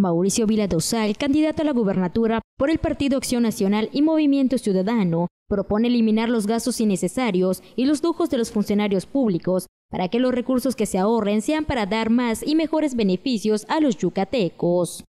Mauricio Vila Dosal, candidato a la gubernatura por el Partido Acción Nacional y Movimiento Ciudadano, propone eliminar los gastos innecesarios y los lujos de los funcionarios públicos para que los recursos que se ahorren sean para dar más y mejores beneficios a los yucatecos.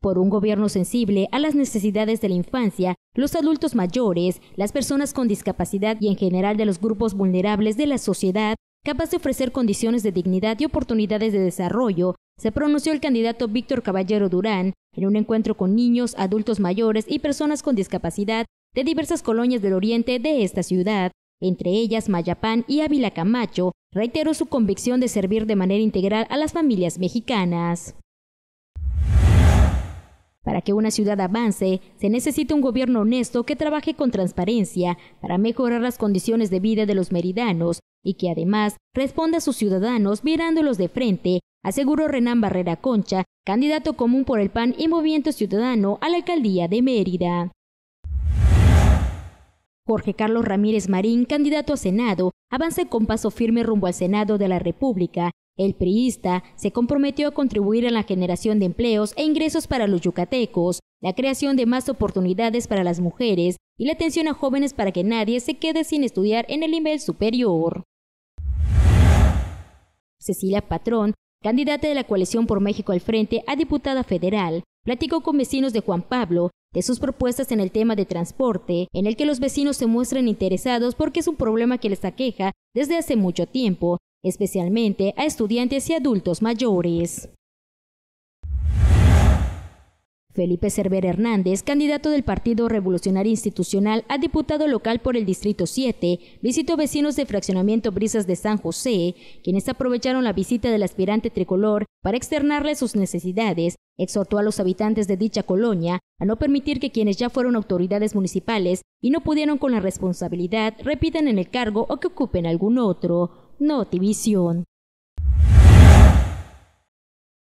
Por un gobierno sensible a las necesidades de la infancia, los adultos mayores, las personas con discapacidad y en general de los grupos vulnerables de la sociedad, capaz de ofrecer condiciones de dignidad y oportunidades de desarrollo, se pronunció el candidato Víctor Caballero Durán en un encuentro con niños, adultos mayores y personas con discapacidad de diversas colonias del oriente de esta ciudad, entre ellas Mayapán y Ávila Camacho, reiteró su convicción de servir de manera integral a las familias mexicanas. Para que una ciudad avance, se necesita un gobierno honesto que trabaje con transparencia para mejorar las condiciones de vida de los meridanos, y que además responde a sus ciudadanos mirándolos de frente, aseguró Renán Barrera Concha, candidato común por el PAN y Movimiento Ciudadano a la alcaldía de Mérida. Jorge Carlos Ramírez Marín, candidato a Senado, avanza con paso firme rumbo al Senado de la República. El priista se comprometió a contribuir a la generación de empleos e ingresos para los yucatecos, la creación de más oportunidades para las mujeres y la atención a jóvenes para que nadie se quede sin estudiar en el nivel superior. Cecilia Patrón, candidata de la coalición por México al frente a diputada federal, platicó con vecinos de Juan Pablo de sus propuestas en el tema de transporte, en el que los vecinos se muestran interesados porque es un problema que les aqueja desde hace mucho tiempo, especialmente a estudiantes y adultos mayores. Felipe Cerver Hernández, candidato del Partido Revolucionario Institucional a diputado local por el Distrito 7, visitó vecinos de Fraccionamiento Brisas de San José, quienes aprovecharon la visita del aspirante tricolor para externarle sus necesidades, exhortó a los habitantes de dicha colonia a no permitir que quienes ya fueron autoridades municipales y no pudieron con la responsabilidad repitan en el cargo o que ocupen algún otro. Notivisión.